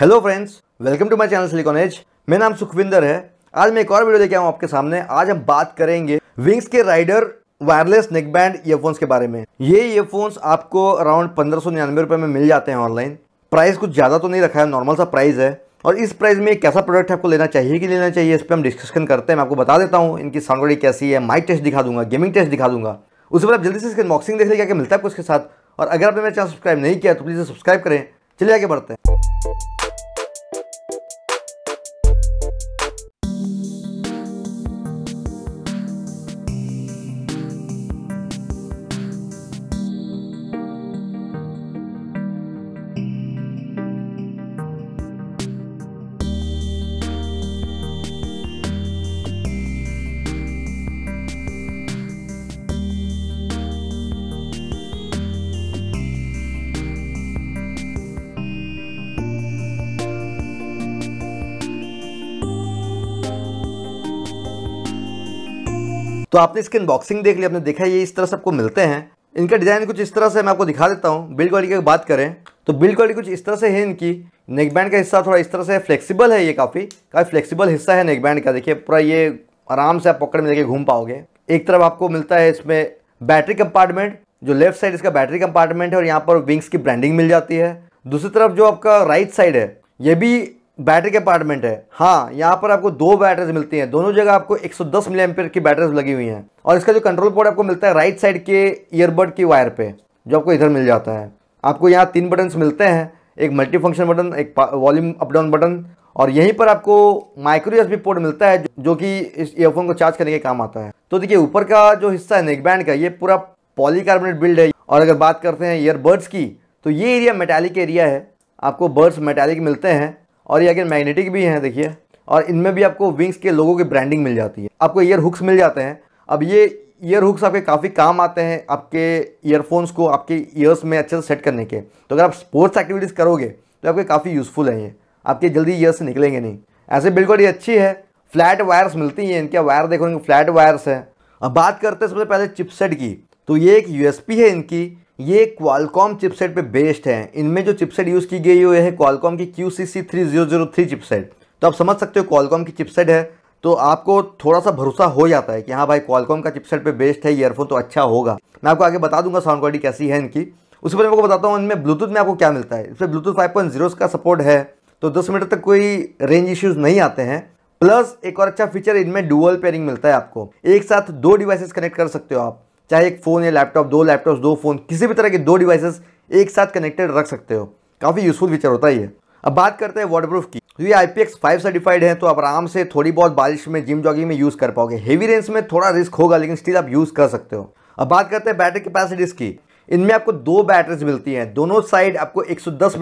hello friends welcome to my channel silicon age मेरा नाम सुखविंदर है आज मैं एक और वीडियो लेके आऊँ आपके सामने आज हम बात करेंगे विंग्स के राइडर वायरलेस नेकबैंड ईयरफोन्स के बारे में ये ईयरफोन्स आपको अराउंड पंद्रह सौ निन्यानवे रुपये में मिल जाते हैं ऑनलाइन प्राइस कुछ ज़्यादा तो नहीं रखा है नॉर्मल सा प्राइस है और इस प्राइस में कैसा प्रोडक्ट आपको लेना चाहिए कि लेना चाहिए इस पर हम डिस्कशन करते हैं मैं आपको बता देता हूँ इनकी साउंड कैसी है माइक टेस्ट दिखा दूंगा गेमिंग टेस्ट दिखा दूंगा उसके बाद आप जल्दी से इसके अनबॉक्सिंग देख लिया क्या मिलता है आपको इसके साथ और अगर आपने मेरा चैनल सब्सक्राइब नहीं किया तो प्लीज़ सब्सक्राइब करें चलिए आगे बढ़ते हैं तो आपने इसकी अनबॉक्सिंग देख ली आपने देखा ये इस तरह से आपको मिलते हैं इनका डिज़ाइन कुछ इस तरह से मैं आपको दिखा देता हूँ बिल्ड क्वालिटी की बात करें तो बिल्ड क्वालिटी कुछ इस तरह से है इनकी नेकबैंड का हिस्सा थोड़ा इस तरह से फ्लेक्सीबल है ये काफ़ी काफ़ी फ्लेक्सीबल हिस्सा है नेकबैंड का देखिए पूरा ये आराम से आप पकड़ में लेके घूम पाओगे एक तरफ आपको मिलता है इसमें बैटरी कंपार्टमेंट जो लेफ्ट साइड इसका बैटरी कंपार्टमेंट है और यहाँ पर विंग्स की ब्रांडिंग मिल जाती है दूसरी तरफ जो आपका राइट साइड है ये भी बैटरी कंपार्टमेंट है हाँ यहाँ पर आपको दो बैटरीज मिलती हैं दोनों जगह आपको 110 सौ दस की बैटरीज लगी हुई हैं और इसका जो कंट्रोल पोर्ट आपको मिलता है राइट साइड के ईयरबड की वायर पे जो आपको इधर मिल जाता है आपको यहाँ तीन बटन्स मिलते हैं एक मल्टी फंक्शन बटन एक वॉल्यूम अपडाउन बटन और यहीं पर आपको माइक्रो यूएसबी पोर्ट मिलता है जो कि इस ईयरफोन को चार्ज करने के काम आता है तो देखिए ऊपर का जो हिस्सा है नेकबैंड का ये पूरा पॉलीकार्बोनेट बिल्ड है और अगर बात करते हैं ईयरबड्स की तो ये एरिया मेटालिक एरिया है आपको बर्ड्स मेटालिक मिलते हैं और ये अगर मैग्नेटिक भी हैं देखिए और इनमें भी आपको विंग्स के लोगों की ब्रांडिंग मिल जाती है आपको ईयर हुक्स मिल जाते हैं अब ये ईयर हुक्स आपके काफ़ी काम आते हैं आपके ईयरफोन्स को आपके ईयर्स में अच्छे से सेट करने के तो अगर आप स्पोर्ट्स एक्टिविटीज़ करोगे तो आपके काफ़ी यूज़फुल है ये आपके जल्दी ईयर से निकलेंगे नहीं ऐसे बिल्कुल ये अच्छी है फ्लैट वायर्स मिलती हैं इनके वायर देखो इनके फ्लैट वायर्स हैं अब बात करते हैं सबसे पहले चिपसेट की तो ये एक यूएसपी है इनकी ये क्वालकॉम चिपसेट पे बेस्ड है इनमें जो चिपसेट यूज़ की गई हुई है क्वालकॉम की Q C C three zero zero three chipset तो आप समझ सकते हो क्वालकॉम की चिपसेट है तो आपको थोड़ा सा भरोसा हो जाता है कि हाँ भाई क्वालकॉम का चिपसेट पे बेस्ड है ईयरफोन तो अच्छा होगा मैं आपको आगे बता दूंगा साउंड क्वालिटी कैसी है इनकी उसके बाद मैं आपको बताता हूँ इनमें ब्लूटूथ में आपको क्या मिलता है इसमें ब्लूटूथ फाइव पॉइंट जीरो का सपोर्ट है तो दस मीटर तक कोई रेंज इश्यूज़ नहीं आते हैं प्लस एक और अच्छा फीचर इनमें डुअल पेयरिंग मिलता है आपको एक साथ दो डिवाइसेस कनेक्ट कर सकते हो आप चाहे एक फ़ोन या लैपटॉप दो लैपटॉप दो फ़ोन किसी भी तरह के दो डिवाइसेस एक साथ कनेक्टेड रख सकते हो काफ़ी यूज़फुल फीचर होता है अब बात करते हैं वाटर की तो ये I P X five certified है तो आप आराम से थोड़ी बहुत बारिश में जिम जॉगिंग में यूज़ कर पाओगे हेवी रेंज में थोड़ा रिस्क होगा लेकिन स्टिल आप यूज़ कर सकते हो अब बात करते हैं बैटरी कैपेसिटीज़ की इनमें आपको दो बैटरीज मिलती हैं दोनों साइड आपको 110 सौ दस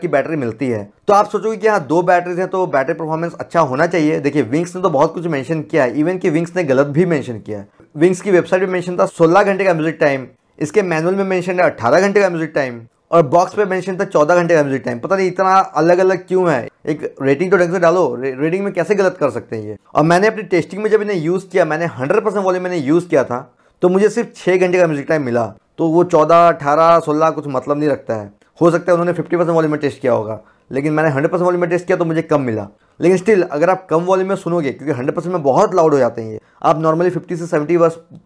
की बैटरी मिलती है तो आप सोचोगे कि हाँ दो बैटरीज हैं तो बैटरी परफॉर्मेंस अच्छा होना चाहिए देखिए विंग्स ने तो बहुत कुछ मेंशन किया है इवन कि विंग्स ने गलत भी मेंशन किया है विंग्स की वेबसाइट पे मेंशन था 16 घंटे का म्यूजिक टाइम इसके मैनुअल में मेंशन है 18 घंटे का म्यूजिक टाइम और बॉक्स पे मेंशन था 14 घंटे का म्यूजिक टाइम पता नहीं इतना अलग अलग क्यों है एक रेटिंग तो ढंग से डालो रे, रेटिंग में कैसे गलत कर सकते हैं ये और मैंने अपनी टेस्टिंग में जब इन्हें यूज़ किया मैंने हंड्रेड परसेंट वॉल्यूम मैंने यूज़ किया था तो मुझे सिर्फ छः घंटे का म्यूजिक टाइम मिला तो वो चौदह अठारह सोलह कुछ मतलब नहीं रखता है हो सकता है उन्होंने फिफ्टी परसेंट वॉल्यूम में टेस्ट किया होगा लेकिन मैंने हंड्रेड परसेंट वॉल्यूम में टेस्ट किया तो मुझे कम मिला लेकिन स्टिल अगर आप कम वॉल्यूम में सुनोगे क्योंकि हंड्रेड परसेंट में बहुत लाउड हो जाते हैं ये आप नॉर्मली फिफ्टी से सेवेंटी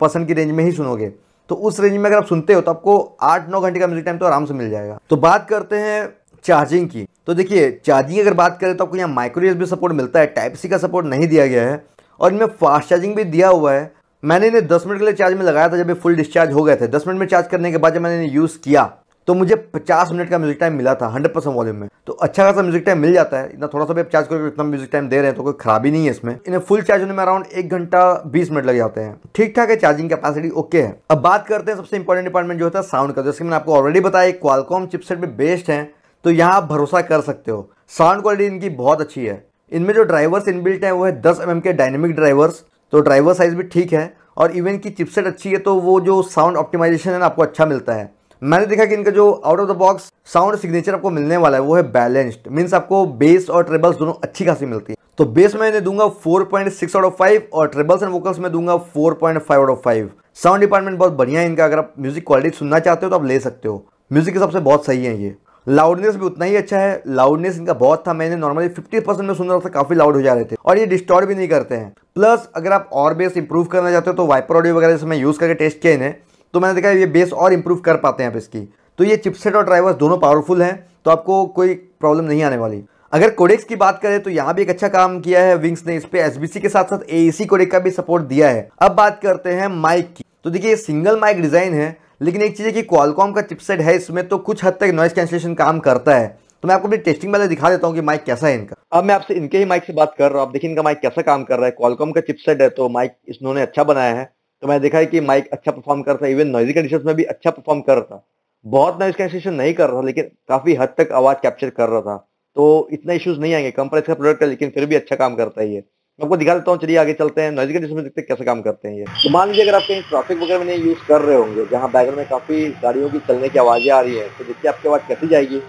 परसेंट की रेंज में ही सुनोगे तो उस रेंज में अगर आप सुनते हो तो आपको आठ नौ घंटे का म्यूजिक टाइम तो आराम से मिल जाएगा तो बात करते हैं चार्जिंग की तो देखिए चार्जिंग अगर बात करें तो आपको यहाँ माइक्रोवेज भी सपोर्ट मिलता है टाइप सी का सपोर्ट नहीं दिया गया है और इनमें फास्ट चार्जिंग भी दिया हुआ है मैंने इन्हें दस मिनट के लिए चार्ज में लगाया था जब ये फुल डिस्चार्ज हो गए थे दस मिनट में चार्ज करने के बाद जब मैंने इन्हें यूज़ किया तो मुझे 50 मिनट का म्यूजिक टाइम मिला था 100 परसेंट वॉल्यूम में तो अच्छा खासा म्यूजिक टाइम मिल जाता है इतना थोड़ा सा भी चार्ज करके इतना म्यूजिक टाइम दे रहे हैं तो कोई खराबी नहीं है इसमें इन्हें फुल चार्ज होने में अराउंड एक घंटा बीस मिनट लग जाते हैं ठीक ठाक है चार्जिंग कैपेसिटी ओके है अब बात करते हैं सबसे इंपॉर्टेंट डिपार्टमेंट जो होता है साउंड का जैसे मैंने आपको ऑलरेडी बताया क्वालकॉम चिपसेट में बेस्ट है तो यहाँ आप भरोसा कर सकते हो साउंड क्वालिटी इनकी बहुत अच्छी है इनमें जो ड्राइवर्स इनबिल्ट है वो है दस एम के डायनेमिक ड्राइवर्स तो ड्राइवर साइज भी ठीक है और इवन की चिपसेट अच्छी है तो वो जो साउंड ऑप्टिमाइजेशन है ना आपको अच्छा मिलता है मैंने देखा कि इनका जो out of the box sound signature आपको मिलने वाला है वो है बैलेंस्ड मीन्स आपको बेस और ट्रेबल्स दोनों अच्छी खासी मिलती है तो बेस में इन्हें दूंगा 4.6 आउट ऑफ फाइव और ट्रेबल्स एंड वोकल्स में दूंगा 4.5 out of five sound department बहुत बढ़िया है इनका अगर आप म्यूजिक क्वालिटी सुनना चाहते हो तो आप ले सकते हो म्यूजिक के सबसे बहुत सही है ये लाउडनेस भी उतना ही अच्छा है लाउडनेस इनका बहुत था मैंने नॉर्मली 50 परसेंट में सुन रहा था काफी लाउड हो जा रहे थे और ये डिस्टॉर्ड भी नहीं करते हैं प्लस अगर आप और बेस इंप्रूव करना चाहते हो तो वाइपर ऑडियो वगैरह जैसे मैं यूज़ करके टेस्ट किया इन्हें तो मैंने देखा ये बेस और इम्प्रूव कर पाते हैं आप इसकी तो ये चिपसेट और ड्राइवर्स दोनों पावरफुल हैं तो आपको कोई प्रॉब्लम नहीं आने वाली अगर कोडेक्स की बात करें तो यहाँ भी एक अच्छा काम किया है विंग्स ने इस पे एस के साथ साथ सी कोडेक e का भी सपोर्ट दिया है अब बात करते हैं माइक की तो देखिए ये सिंगल माइक डिजाइन है लेकिन एक चीज़ है कि क्वालकॉम का चिपसेट है इसमें तो कुछ हद तक नॉइस कैंसिलेशन काम करता है तो मैं आपको अपनी टेस्टिंग वाले दिखा देता हूँ कि माइक कैसा है इनका अब मैं आपसे इनके ही माइक से बात कर रहा हूँ आप देखिए इनका माइक कैसा काम कर रहा है क्वालकॉम का चिपसेट है तो माइक इन्होंने अच्छा बनाया है तो मैंने देखा है कि माइक अच्छा परफॉर्म कर रहा है इवन नॉइजी कंडीशन में भी अच्छा परफॉर्म कर रहा था बहुत नॉइज कैंसेशन नहीं कर रहा था लेकिन काफी हद तक आवाज कैप्चर कर रहा था तो इतना इश्यूज नहीं आएंगे कम प्राइस का प्रोडक्ट है लेकिन फिर भी अच्छा काम करता है ये मैं आपको दिखा देता हूँ चलिए आगे चलते हैं नॉइज कंडीशन में देखते हैं कैसे काम करते हैं ये तो मान लीजिए अगर आप कहीं ट्रैफिक वगैरह में यूज कर रहे होंगे जहाँ बैकग्राउंड में काफी गाड़ियों की चलने की आवाजें आ रही है तो देखिए आपकी आवाज कैसी जाएगी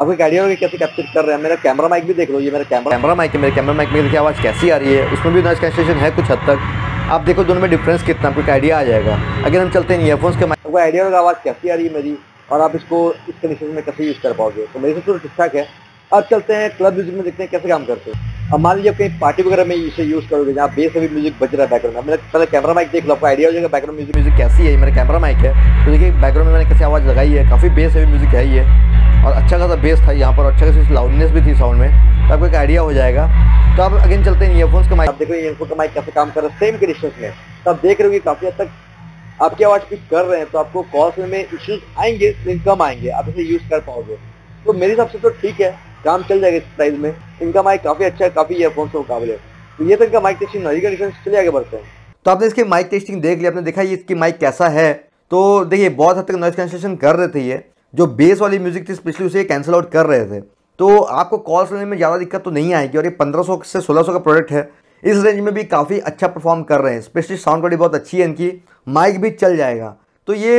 आपके गाड़ियों में कैसे कैप्चर कर रहे हैं मेरा कैमरा माइक भी देख लो ये मेरा कैमरा कैमरा माइक है मेरे कैमरा माइक में देखिए आवाज कैसी आ रही है उसमें भी नॉइज कैंसिलेशन है कुछ हद तक आप देखो दोनों में डिफरेंस कितना आपको आइडिया आ जाएगा अगर हम चलते हैं ईयरफोन्स के आपको आइडिया होगा आवाज़ कैसी आ रही है मेरी और आप इसको इस कंडीशन में कैसे यूज़ कर पाओगे तो मेरे से तो ठीक ठाक है अब चलते हैं क्लब म्यूजिक में देखते हैं कैसे काम करते हैं अब मान लीजिए कहीं पार्टी वगैरह में इसे यूज़ करोगे जहाँ बेस अभी म्यूजिक बज रहा है बैकग्राउंड में मैंने पहले कैमरा माइक देख लो आपको आइडिया हो जाएगा बैकग्राउंड म्यूजिक म्यूजिक कैसी है मेरा कैमरा माइक है तो देखिए बैकग्राउंड में मैंने कैसी आवाज़ लगाई है काफ़ी बेस अभी म्यूजिक है ये है और अच्छा खासा बेस था यहाँ पर अच्छा खासी लाउडनेस भी थी साउंड में तो आपको एक आइडिया हो जाएगा तो आप अगेन चलते हैं ईयरफोन्स का माइक आप देख रहे हैं ईयरफोन का माइक कैसे काम कर रहा है सेम कंडीशन में तो आप देख रहे हो काफ़ी हद तक आपकी आवाज़ पिक कर रहे हैं तो आपको कॉल में इश्यूज आएंगे लेकिन कम आएंगे आप इसे यूज़ कर पाओगे तो मेरे हिसाब से तो ठीक है काम चल जाएगा इस प्राइस में इनका माइक काफ़ी अच्छा है काफ़ी ईयरफोन के मुकाबले तो ये तो इनका माइक टेस्टिंग नई कंडीशन चले आगे बढ़ते हैं तो आपने इसकी माइक टेस्टिंग देख लिया आपने देखा ये इसकी माइक कैसा है तो देखिए बहुत हद तक नॉइज कैंसलेशन कर रहे थे ये जो बेस वाली म्यूजिक थी स्पेशली उसे कैंसिल आउट कर रहे थे तो आपको कॉल्स लेने में ज़्यादा दिक्कत तो नहीं आएगी और ये 1500 से 1600 का प्रोडक्ट है इस रेंज में भी काफ़ी अच्छा परफॉर्म कर रहे हैं स्पेशली साउंड क्वालिटी बहुत अच्छी है इनकी माइक भी चल जाएगा तो ये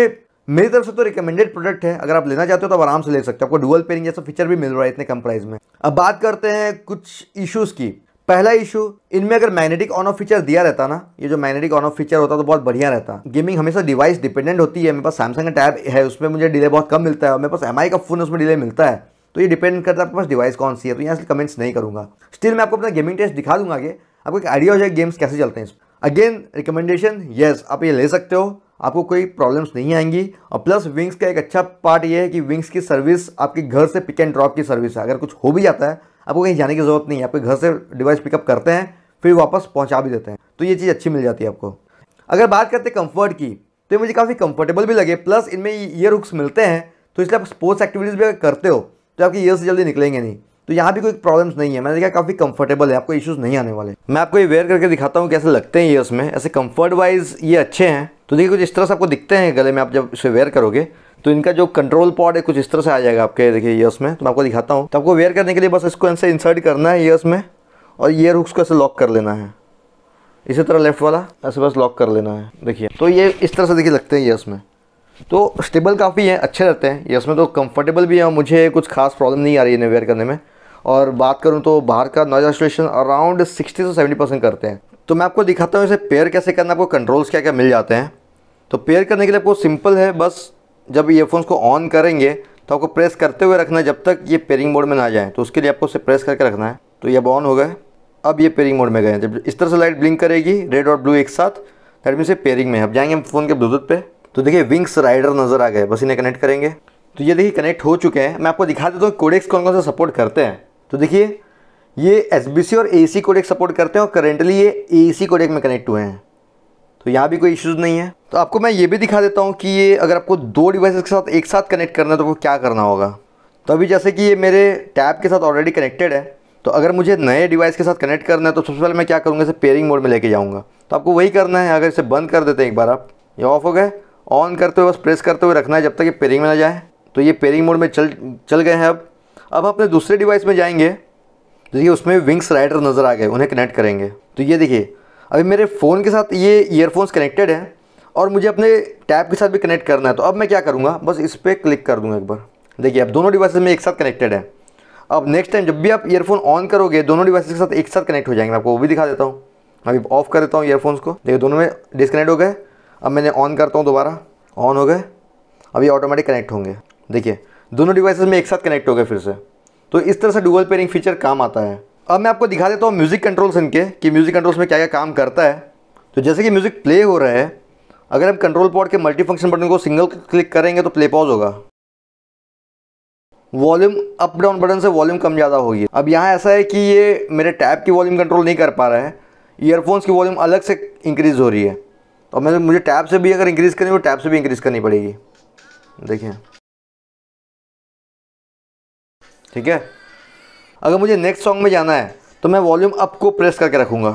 मेरी तरफ से तो रिकमेंडेड प्रोडक्ट है अगर आप लेना चाहते हो तो आप आराम से ले सकते हो आपको डुअल पेरिंग जैसा फीचर भी मिल रहा है इतने कम प्राइस में अब बात करते हैं कुछ इश्यूज़ की पहला इशू इनमें अगर मैग्नेटिक ऑन ऑफ फीचर दिया रहता ना ये जो मैग्नेटिक ऑन ऑफ फीचर होता तो बहुत बढ़िया रहता गेमिंग हमेशा डिवाइस डिपेंडेंट होती है मेरे पास सैमसंग का टैब है उसमें मुझे डिले बहुत कम मिलता है और मेरे पास एम का फोन उसमें डिले मिलता है तो ये डिपेंड करता है आपके पास डिवाइस कौन सी है तो यहाँ से कमेंट्स नहीं करूँगा स्टिल मैं आपको अपना गेमिंग टेस्ट दिखा दूंगा आगे आपको एक आइडिया हो जाए गेम्स कैसे चलते हैं अगेन रिकमेंडेशन येस आप ये ले सकते हो आपको कोई प्रॉब्लम्स नहीं आएंगी और प्लस विंग्स का एक अच्छा पार्ट ये है कि विंग्स की सर्विस आपके घर से पिक एंड ड्रॉप की सर्विस है अगर कुछ हो भी जाता है आपको कहीं जाने की ज़रूरत नहीं है आपके घर से डिवाइस पिकअप करते हैं फिर वापस पहुँचा भी देते हैं तो ये चीज़ अच्छी मिल जाती है आपको अगर बात करते कंफर्ट की तो ये मुझे काफ़ी कंफर्टेबल भी लगे प्लस इनमें ईयर हुक्स मिलते हैं तो इसलिए आप स्पोर्ट्स एक्टिविटीज़ भी अगर करते हो तो आपके ईयर्स जल्दी निकलेंगे नहीं तो यहाँ भी कोई प्रॉब्लम्स नहीं है मैंने देखा काफ़ी कंफर्टेबल है आपको इश्यूज़ नहीं आने वाले मैं आपको ये वेयर करके दिखाता हूँ कैसे लगते हैं ईयर्स में ऐसे कंफर्ट वाइज ये अच्छे हैं तो देखिए कुछ इस तरह से आपको दिखते हैं गले में आप जब इसे वेयर करोगे तो इनका जो कंट्रोल पॉड है कुछ इस तरह से आ जाएगा आपके देखिए ईयर्स में तो मैं आपको दिखाता हूँ तो आपको वेयर करने के लिए बस इसको ऐसे इंसर्ट करना है ईयर्स में और ईयर हुक्स को ऐसे लॉक कर लेना है इसी तरह लेफ्ट वाला ऐसे बस लॉक कर लेना है देखिए तो ये इस तरह से देखिए लगते हैं ईयर्स में तो स्टेबल काफ़ी है अच्छे रहते हैं ये उसमें तो कंफर्टेबल भी है और मुझे कुछ खास प्रॉब्लम नहीं आ रही है इन्हें वेयर करने में और बात करूँ तो बाहर का नॉइज आइसोलेशन अराउंड सिक्सटी से सेवेंटी परसेंट करते हैं तो मैं आपको दिखाता हूँ इसे पेयर कैसे करना आपको कंट्रोल्स क्या क्या मिल जाते हैं तो पेयर करने के लिए आपको सिंपल है बस जब ईयरफोन्स को ऑन करेंगे तो आपको प्रेस करते हुए रखना है जब तक ये पेयरिंग मोड में ना जाएँ तो उसके लिए आपको उसे प्रेस करके रखना है तो ये ऑन हो गए अब ये पेयरिंग मोड में गए जब इस तरह से लाइट ब्लिंक करेगी रेड और ब्लू एक साथ दैट मीन से पेयरिंग में अब जाएंगे हम फ़ोन के ब्लूटूथ पर तो देखिए विंग्स राइडर नज़र आ गए बस इन्हें कनेक्ट करेंगे तो ये देखिए कनेक्ट हो चुके हैं मैं आपको दिखा देता हूँ कोडेक्स कौन कौन सा सपोर्ट करते हैं तो देखिए ये एस और ए सी कोडेक्स सपोर्ट करते हैं और करेंटली ये ए सी कोडेक्स में कनेक्ट हुए हैं तो यहाँ भी कोई इश्यूज़ नहीं है तो आपको मैं ये भी दिखा देता हूँ कि ये अगर आपको दो डिवाइसेस के साथ एक साथ कनेक्ट करना है तो आपको क्या करना होगा तो अभी जैसे कि ये मेरे टैब के साथ ऑलरेडी कनेक्टेड है तो अगर मुझे नए डिवाइस के साथ कनेक्ट करना है तो सबसे पहले मैं क्या करूँगा इसे पेयरिंग मोड में लेके जाऊँगा तो आपको वही करना है अगर इसे बंद कर देते हैं एक बार आप ये ऑफ हो गए ऑन करते हुए बस प्रेस करते हुए रखना है जब तक ये पेयरिंग में ना जाए तो ये पेयरिंग मोड में चल चल गए हैं अब अब अपने दूसरे डिवाइस में जाएंगे तो देखिए उसमें विंग्स राइडर नज़र आ गए उन्हें कनेक्ट करेंगे तो ये देखिए अभी मेरे फ़ोन के साथ ये ईयरफोन्स कनेक्टेड हैं और मुझे अपने टैब के साथ भी कनेक्ट करना है तो अब मैं क्या करूँगा बस इस पर क्लिक कर दूँगा एक बार देखिए अब दोनों डिवाइस में एक साथ कनेक्टेड है अब नेक्स्ट टाइम जब भी आप ईयरफोन ऑन करोगे दोनों डिवाइसेस के साथ एक साथ कनेक्ट हो जाएंगे मैं आपको वो भी दिखा देता हूँ अभी ऑफ कर देता हूँ ईयरफोन्स को देखिए दोनों में डिसकनेक्ट हो गए अब मैंने ऑन करता हूँ दोबारा ऑन हो गए अब ये ऑटोमेटिक कनेक्ट होंगे देखिए दोनों डिवाइसेस में एक साथ कनेक्ट हो गए फिर से तो इस तरह से डुअल पेयरिंग फीचर काम आता है अब मैं आपको दिखा देता हूँ म्यूज़िक कंट्रोल्स इनके कि म्यूज़िक कंट्रोल्स में क्या क्या काम करता है तो जैसे कि म्यूज़िक प्ले हो रहा है अगर हम कंट्रोल पॉड के मल्टी फंक्शन बटन को सिंगल क्लिक करेंगे तो प्ले पॉज होगा वॉल्यूम अप डाउन बटन से वॉल्यूम कम ज़्यादा होगी अब यहाँ ऐसा है कि ये मेरे टैब की वॉल्यूम कंट्रोल नहीं कर पा रहा है ईयरफोन्स की वॉल्यूम अलग से इंक्रीज़ हो रही है तो अब मैं मुझे टैब से भी अगर इंक्रीज़ करनी हो तो टैब से भी इंक्रीज़ करनी पड़ेगी देखिए ठीक है अगर मुझे नेक्स्ट सॉन्ग में जाना है तो मैं वॉल्यूम अप को प्रेस करके रखूँगा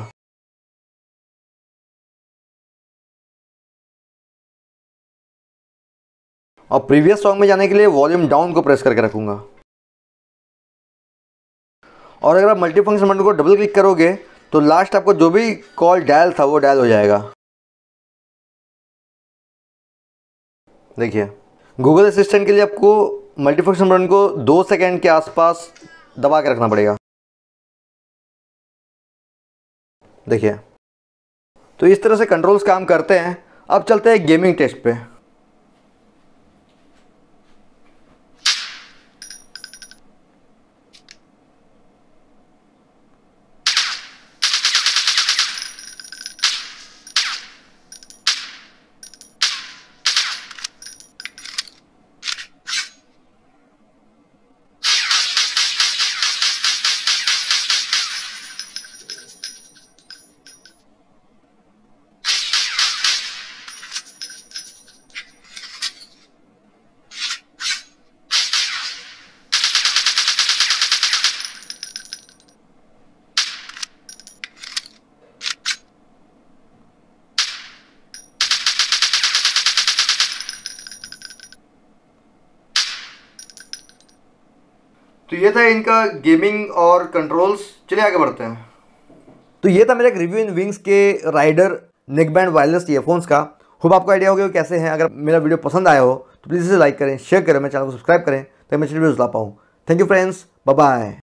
और प्रीवियस सॉन्ग में जाने के लिए वॉल्यूम डाउन को प्रेस करके रखूंगा और अगर आप मल्टी बटन को डबल क्लिक करोगे तो लास्ट आपको जो भी कॉल डायल था वो डायल हो जाएगा देखिए गूगल असिस्टेंट के लिए आपको मल्टीफंक्शन बटन को दो सेकेंड के आसपास दबा के रखना पड़ेगा देखिए तो इस तरह से कंट्रोल्स काम करते हैं अब चलते हैं गेमिंग टेस्ट पे तो ये था इनका गेमिंग और कंट्रोल्स चलिए आगे बढ़ते हैं तो ये था मेरा एक रिव्यू इन विंग्स के राइडर नेकबैंड वायरलेस ईयरफोन्स का खूब आपको आइडिया हो गया कैसे हैं अगर मेरा वीडियो पसंद आया हो तो प्लीज़ इसे लाइक करें शेयर करें मेरे चैनल को सब्सक्राइब करें तो मैं चैनल वीडियोज़ ला पाऊँ थैंक यू फ्रेंड्स बाय